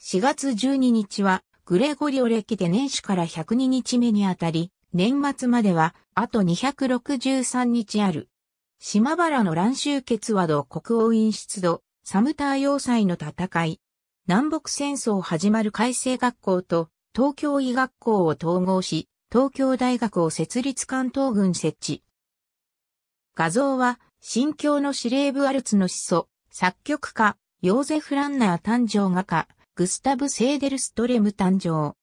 4月12日は、グレゴリオ歴で年始から102日目にあたり、年末までは、あと263日ある。島原の乱州決和度国王院出土、サムター要塞の戦い、南北戦争始まる改正学校と東京医学校を統合し、東京大学を設立関東軍設置。画像は、新京の司令部アルツの始祖、作曲家、ヨーゼフ・ランナー誕生画家、グスタブ・セーデルストレム誕生。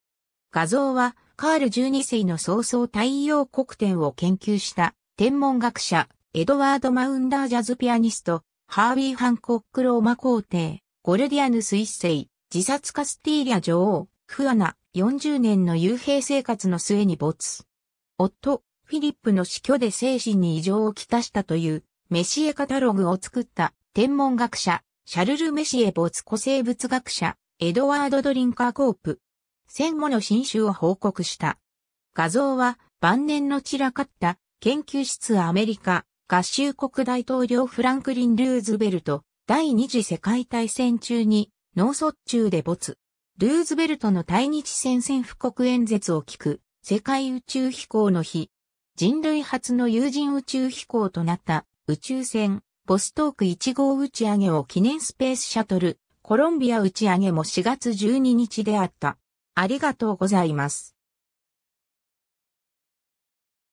画像は、カール12世の早々太陽黒点を研究した、天文学者、エドワード・マウンダージャズピアニスト、ハービー・ハンコック・ローマ皇帝、ゴルディアヌス一世、自殺カスティーリア女王、フアナ、40年の幽閉生活の末に没。夫、フィリップの死去で精神に異常をきたしたという、メシエカタログを作った、天文学者、シャルル・メシエ没古生物学者、エドワード・ドリンカー・コープ。戦後の新種を報告した。画像は晩年の散らかった研究室アメリカ合衆国大統領フランクリン・ルーズベルト第二次世界大戦中に脳卒中で没。ルーズベルトの対日戦線布告演説を聞く世界宇宙飛行の日。人類初の有人宇宙飛行となった宇宙船ボストーク1号打ち上げを記念スペースシャトルコロンビア打ち上げも4月12日であった。ありがとうございます。